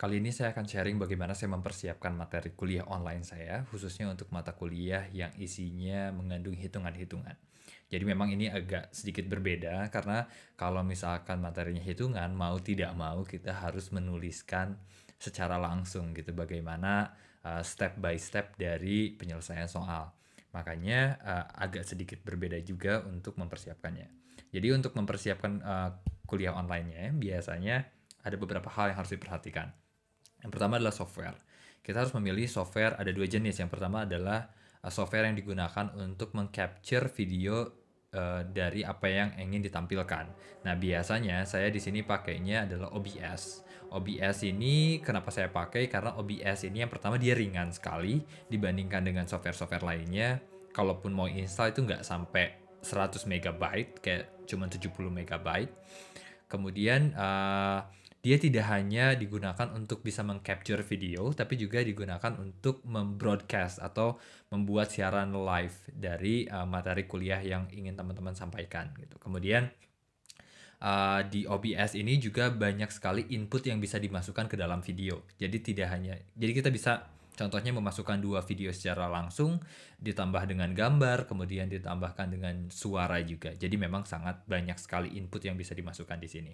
Kali ini saya akan sharing bagaimana saya mempersiapkan materi kuliah online saya, khususnya untuk mata kuliah yang isinya mengandung hitungan-hitungan. Jadi memang ini agak sedikit berbeda karena kalau misalkan materinya hitungan, mau tidak mau kita harus menuliskan secara langsung gitu bagaimana uh, step by step dari penyelesaian soal. Makanya uh, agak sedikit berbeda juga untuk mempersiapkannya. Jadi untuk mempersiapkan uh, kuliah online-nya biasanya ada beberapa hal yang harus diperhatikan. Yang pertama adalah software. Kita harus memilih software ada dua jenis. Yang pertama adalah eh, software yang digunakan untuk mengcapture video uh, dari apa yang ingin ditampilkan. Nah, biasanya saya di sini pakainya adalah OBS. OBS ini kenapa saya pakai? Karena OBS ini yang pertama dia ringan sekali dibandingkan dengan software-software lainnya. Kalaupun mau install itu nggak sampai 100 MB, kayak cuma 70 MB. Kemudian uh, dia tidak hanya digunakan untuk bisa mengcapture video, tapi juga digunakan untuk membroadcast atau membuat siaran live dari uh, materi kuliah yang ingin teman-teman sampaikan gitu. Kemudian uh, di OBS ini juga banyak sekali input yang bisa dimasukkan ke dalam video. Jadi tidak hanya, jadi kita bisa Contohnya memasukkan dua video secara langsung, ditambah dengan gambar, kemudian ditambahkan dengan suara juga. Jadi memang sangat banyak sekali input yang bisa dimasukkan di sini.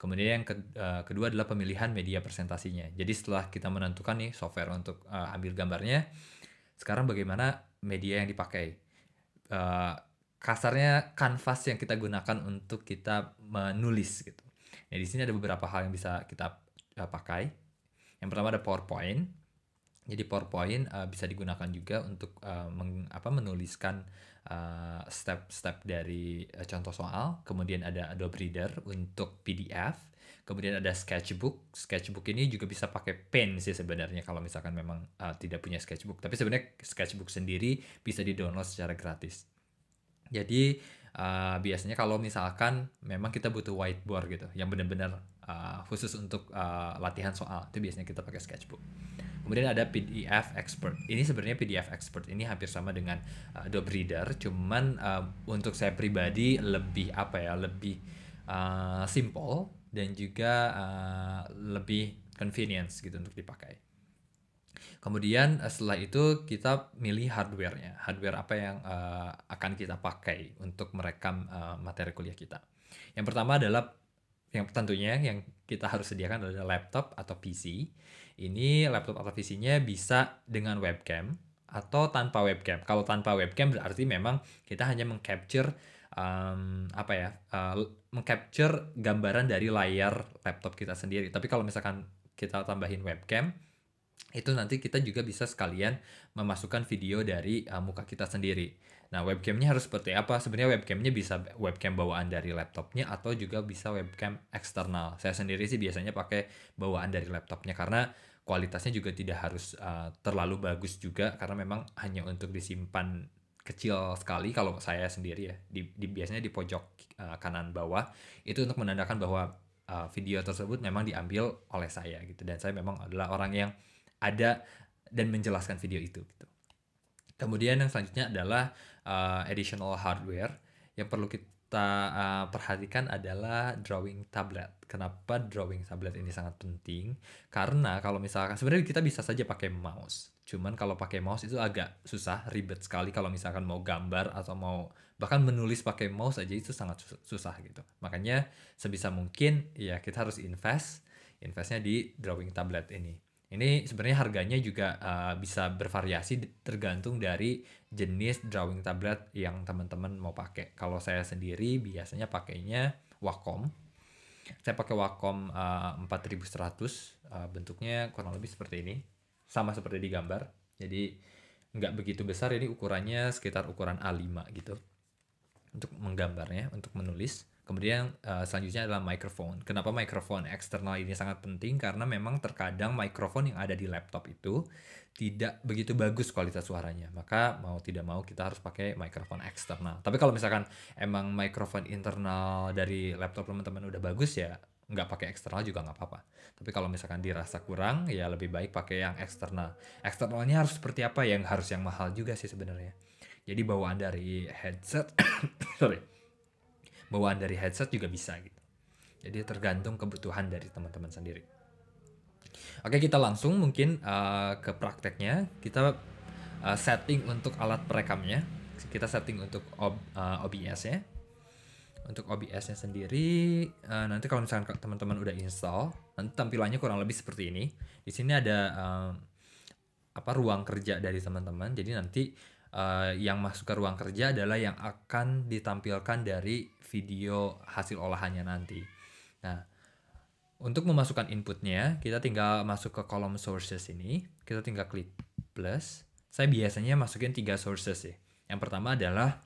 Kemudian yang ke, uh, kedua adalah pemilihan media presentasinya. Jadi setelah kita menentukan nih software untuk uh, ambil gambarnya, sekarang bagaimana media yang dipakai? Uh, kasarnya kanvas yang kita gunakan untuk kita menulis gitu. Nah di sini ada beberapa hal yang bisa kita uh, pakai. Yang pertama ada PowerPoint jadi ya, PowerPoint uh, bisa digunakan juga untuk uh, meng, apa, menuliskan eh, step-step uh, dari uh, contoh soal. Kemudian ada Adobe Reader untuk PDF. Kemudian ada sketchbook. Sketchbook ini juga bisa pakai pen sih sebenarnya kalau misalkan memang uh, tidak punya sketchbook. Tapi sebenarnya sketchbook sendiri bisa di-download secara gratis. Jadi uh, biasanya kalau misalkan memang kita butuh whiteboard gitu yang benar-benar uh, khusus untuk uh, latihan soal itu biasanya kita pakai sketchbook kemudian ada PDF expert ini sebenarnya PDF expert ini hampir sama dengan uh, Adobe Reader cuman uh, untuk saya pribadi lebih apa ya lebih uh, simple dan juga uh, lebih convenience gitu untuk dipakai Kemudian eh, setelah itu kita milih hardwarenya, hardware apa yang uh, akan kita pakai untuk merekam uh, materi kuliah kita. Yang pertama adalah yang tentunya yang kita harus sediakan adalah laptop atau PC. Ini laptop atau PC-nya bisa dengan webcam atau tanpa webcam. Kalau tanpa webcam berarti memang kita hanya mengcapture um, apa ya uh, mengcapture gambaran dari layar laptop kita sendiri. Tapi kalau misalkan kita tambahin webcam itu nanti kita juga bisa sekalian memasukkan video dari uh, muka kita sendiri. Nah, webcamnya harus seperti apa? Sebenarnya webcamnya bisa webcam bawaan dari laptopnya atau juga bisa webcam eksternal. Saya sendiri sih biasanya pakai bawaan dari laptopnya karena kualitasnya juga tidak harus uh, terlalu bagus juga karena memang hanya untuk disimpan kecil sekali kalau saya sendiri ya di, di biasanya di pojok uh, kanan bawah itu untuk menandakan bahwa uh, video tersebut memang diambil oleh saya gitu dan saya memang adalah orang yang ada dan menjelaskan video itu gitu. Kemudian yang selanjutnya adalah uh, additional hardware yang perlu kita uh, perhatikan adalah drawing tablet. Kenapa drawing tablet ini sangat penting? Karena kalau misalkan sebenarnya kita bisa saja pakai mouse. Cuman kalau pakai mouse itu agak susah, ribet sekali kalau misalkan mau gambar atau mau bahkan menulis pakai mouse aja itu sangat susah gitu. Makanya sebisa mungkin ya kita harus invest investnya di drawing tablet ini. Ini sebenarnya harganya juga uh, bisa bervariasi tergantung dari jenis drawing tablet yang teman-teman mau pakai. Kalau saya sendiri biasanya pakainya Wacom. Saya pakai Wacom uh, 4100, uh, bentuknya kurang lebih seperti ini. Sama seperti di gambar. Jadi nggak begitu besar, ini ukurannya sekitar ukuran A5 gitu. Untuk menggambarnya, untuk menulis. Kemudian uh, selanjutnya adalah microphone. Kenapa microphone eksternal ini sangat penting? Karena memang terkadang microphone yang ada di laptop itu tidak begitu bagus kualitas suaranya. Maka mau tidak mau kita harus pakai microphone eksternal. Tapi kalau misalkan emang microphone internal dari laptop teman-teman udah bagus ya nggak pakai eksternal juga nggak apa-apa. Tapi kalau misalkan dirasa kurang, ya lebih baik pakai yang eksternal. Eksternalnya harus seperti apa? Yang harus yang mahal juga sih sebenarnya. Jadi bawaan dari headset, sorry, bawaan dari headset juga bisa gitu. Jadi tergantung kebutuhan dari teman-teman sendiri. Oke, kita langsung mungkin uh, ke prakteknya. Kita uh, setting untuk alat perekamnya. Kita setting untuk ob, uh, eh, obs ya. Untuk OBS-nya sendiri, uh, nanti kalau misalkan teman-teman udah install, nanti tampilannya kurang lebih seperti ini. Di sini ada uh, apa ruang kerja dari teman-teman. Jadi nanti Eh, yang masuk ke ruang kerja adalah yang akan ditampilkan dari video hasil olahannya nanti. Nah, untuk memasukkan inputnya, kita tinggal masuk ke kolom sources ini. Kita tinggal klik plus. Saya biasanya masukin tiga sources sih. Yang pertama adalah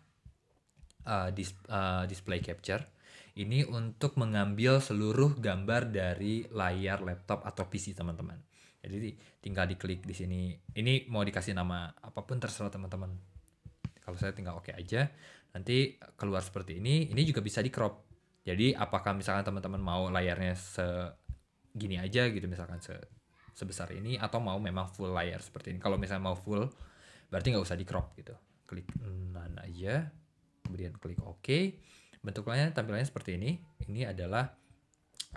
uh, dis uh, display capture. Ini untuk mengambil seluruh gambar dari layar laptop atau PC teman-teman. Ya, jadi tinggal diklik di sini ini mau dikasih nama apapun terserah teman-teman kalau saya tinggal oke okay aja nanti keluar seperti ini ini juga bisa di crop jadi apakah misalkan teman-teman mau layarnya segini aja gitu misalkan se sebesar ini atau mau memang full layar seperti ini kalau misalnya mau full berarti nggak usah di crop gitu klik none aja kemudian klik oke okay. bentuknya tampilannya seperti ini ini adalah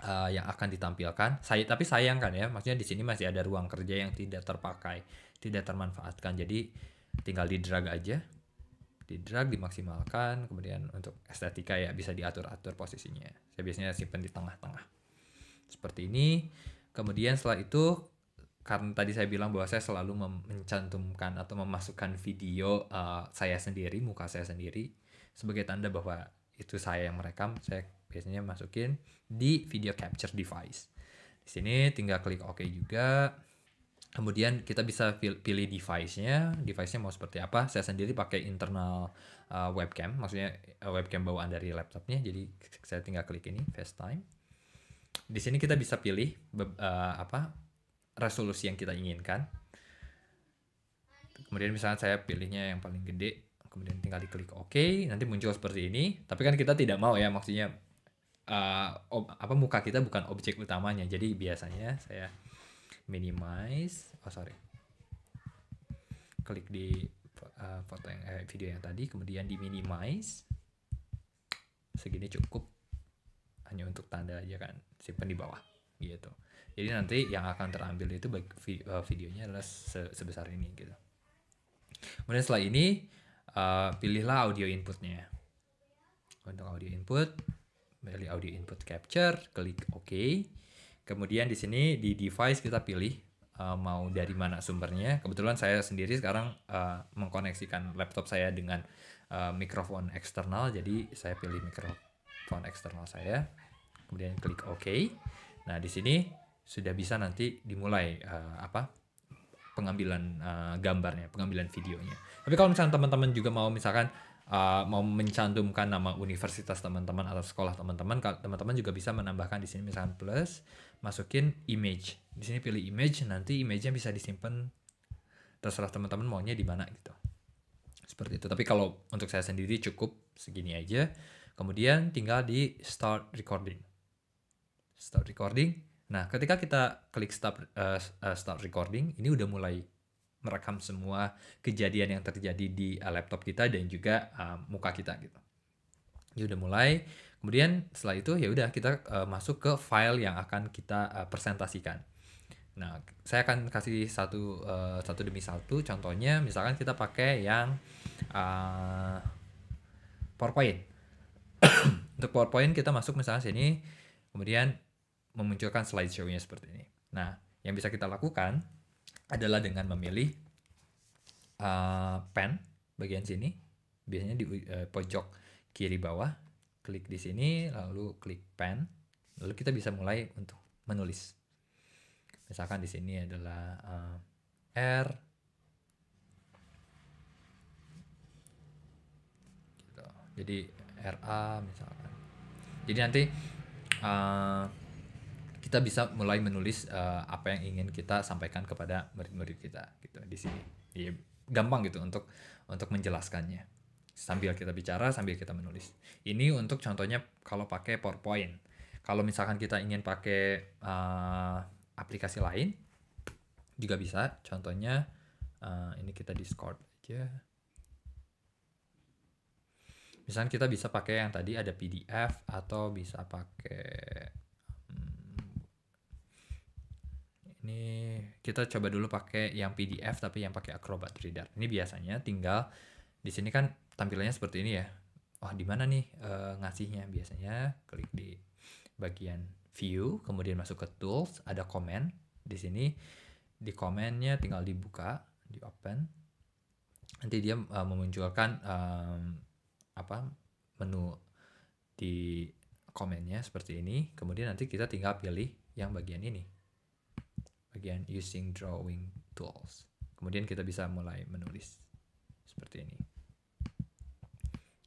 uh, yang akan ditampilkan. Saya tapi sayang kan ya, maksudnya di sini masih ada ruang kerja yang tidak terpakai, tidak termanfaatkan. Jadi tinggal di drag aja, di drag dimaksimalkan, kemudian untuk estetika ya bisa diatur atur posisinya. Saya biasanya simpan di tengah-tengah. Seperti ini. Kemudian setelah itu karena tadi saya bilang bahwa saya selalu mencantumkan atau memasukkan video uh, saya sendiri, muka saya sendiri sebagai tanda bahwa itu saya yang merekam, saya biasanya masukin di video capture device. Di sini tinggal klik OK juga. Kemudian kita bisa pilih device-nya, device-nya mau seperti apa. Saya sendiri pakai internal uh, webcam, maksudnya uh, webcam bawaan dari laptopnya. Jadi saya tinggal klik ini, FaceTime. Di sini kita bisa pilih uh, apa resolusi yang kita inginkan. Kemudian misalnya saya pilihnya yang paling gede, kemudian tinggal diklik OK, nanti muncul seperti ini. Tapi kan kita tidak mau ya, maksudnya uh, ob, apa muka kita bukan objek utamanya. Jadi biasanya saya minimize, oh sorry, klik di uh, foto yang eh, video yang tadi, kemudian di minimize segini cukup hanya untuk tanda aja kan, simpan di bawah gitu. Jadi nanti yang akan terambil itu bagi video eh, videonya adalah se sebesar ini gitu. Kemudian setelah ini uh, pilihlah audio inputnya. Untuk audio input pilih audio input capture, klik OK. Kemudian di sini di device kita pilih uh, mau dari mana sumbernya. Kebetulan saya sendiri sekarang uh, mengkoneksikan laptop saya dengan uh, mikrofon eksternal, jadi saya pilih mikrofon eksternal saya. Kemudian klik OK. Nah di sini sudah bisa nanti dimulai uh, apa pengambilan uh, gambarnya, pengambilan videonya. Tapi kalau misalnya teman-teman juga mau misalkan Ah, mau mencantumkan nama universitas teman-teman atau sekolah teman-teman, teman-teman juga bisa menambahkan di sini misalkan plus, masukin image. Di sini pilih image, nanti image-nya bisa disimpan terserah teman-teman maunya di mana gitu. Seperti itu. Tapi kalau untuk saya sendiri cukup segini aja. Kemudian tinggal di start recording. Start recording. Nah, ketika kita klik start uh, start recording, ini udah mulai merekam semua kejadian yang terjadi di uh, laptop kita dan juga uh, muka kita gitu. Ya udah mulai. Kemudian setelah itu ya udah kita uh, masuk ke file yang akan kita uh, presentasikan. Nah, saya akan kasih satu uh, satu demi satu. Contohnya misalkan kita pakai yang uh, PowerPoint. Untuk PowerPoint kita masuk misalnya sini, kemudian memunculkan slideshow-nya seperti ini. Nah, yang bisa kita lakukan adalah dengan memilih uh, pen bagian sini biasanya di uh, pojok kiri bawah klik di sini lalu klik pen lalu kita bisa mulai untuk menulis misalkan di sini adalah uh, R gitu. jadi RA misalkan jadi nanti uh, kita bisa mulai menulis uh, apa yang ingin kita sampaikan kepada murid-murid kita gitu di sini. Ya, gampang gitu untuk untuk menjelaskannya sambil kita bicara sambil kita menulis. Ini untuk contohnya kalau pakai PowerPoint. Kalau misalkan kita ingin pakai uh, aplikasi lain juga bisa. Contohnya uh, ini kita Discord aja. Misalnya kita bisa pakai yang tadi ada PDF atau bisa pakai Ini kita coba dulu pakai yang PDF tapi yang pakai Acrobat Reader. Ini biasanya tinggal di sini kan tampilannya seperti ini ya. oh, di mana nih e, ngasihnya? Biasanya klik di bagian view, kemudian masuk ke tools, ada Comment Di sini di komennya tinggal dibuka, di open. Nanti dia e, memunculkan e, apa? menu di komennya seperti ini. Kemudian nanti kita tinggal pilih yang bagian ini again using drawing tools. Kemudian kita bisa mulai menulis seperti ini.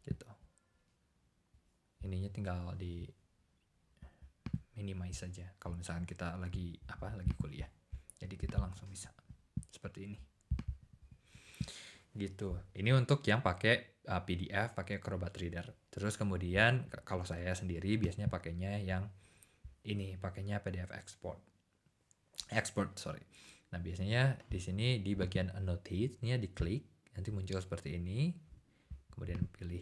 Gitu. Ininya tinggal di minimize saja kalau misalkan kita lagi apa lagi kuliah. Jadi kita langsung bisa seperti ini. Gitu. Ini untuk yang pakai uh, PDF, pakai Acrobat Reader. Terus kemudian kalau saya sendiri biasanya pakainya yang ini, pakainya PDF export export sorry nah biasanya di sini di bagian annotate nya diklik nanti muncul seperti ini kemudian pilih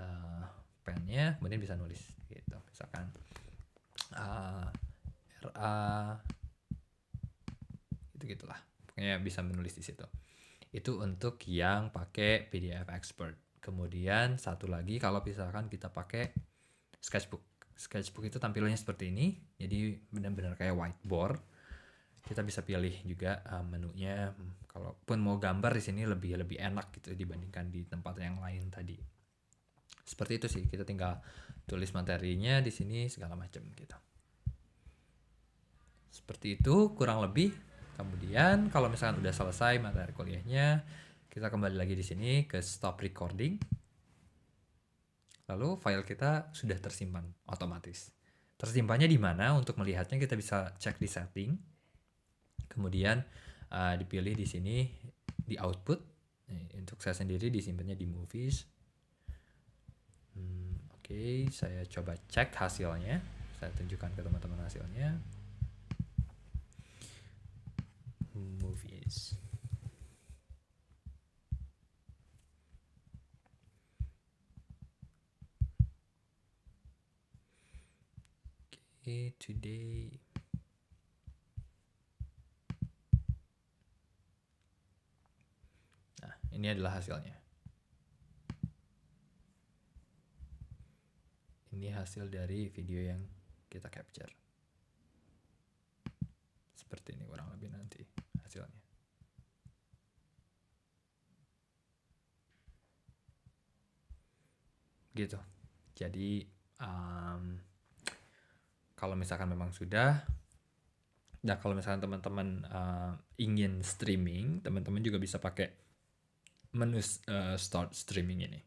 uh, pennya kemudian bisa nulis gitu misalkan uh, eh, ra gitu gitulah pokoknya bisa menulis di situ itu untuk yang pakai PDF expert kemudian satu lagi kalau misalkan kita pakai sketchbook sketchbook itu tampilannya seperti ini jadi benar-benar kayak whiteboard kita bisa pilih juga uh, menunya hmm, kalaupun mau gambar di sini lebih lebih enak gitu dibandingkan di tempat yang lain tadi seperti itu sih kita tinggal tulis materinya di sini segala macam gitu seperti itu kurang lebih kemudian kalau misalkan udah selesai materi kuliahnya kita kembali lagi di sini ke stop recording lalu file kita sudah tersimpan otomatis tersimpannya di mana untuk melihatnya kita bisa cek di setting kemudian uh, dipilih di sini di output nah, untuk saya sendiri disimpannya di movies hmm, oke okay, saya coba cek hasilnya saya tunjukkan ke teman-teman hasilnya movies okay, today Ini adalah hasilnya. Ini hasil dari video yang kita capture. Seperti ini kurang lebih nanti hasilnya. Gitu. Jadi um, kalau misalkan memang sudah Nah, kalau misalkan teman-teman uh, ingin streaming, teman-teman juga bisa pakai menu uh, eh, start streaming ini.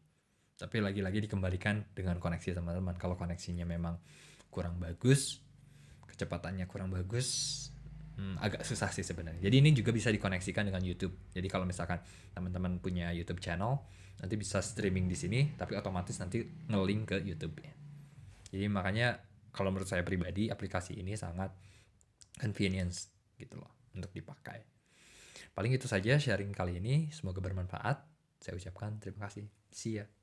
Tapi lagi-lagi dikembalikan dengan koneksi teman-teman. Kalau koneksinya memang kurang bagus, kecepatannya kurang bagus, hmm, agak susah sih sebenarnya. Jadi ini juga bisa dikoneksikan dengan YouTube. Jadi kalau misalkan teman-teman punya YouTube channel, nanti bisa streaming di sini, tapi otomatis nanti ngelink ke YouTube. Jadi makanya kalau menurut saya pribadi aplikasi ini sangat convenience gitu loh untuk dipakai. Paling itu saja sharing kali ini. Semoga bermanfaat. Saya ucapkan terima kasih. See ya.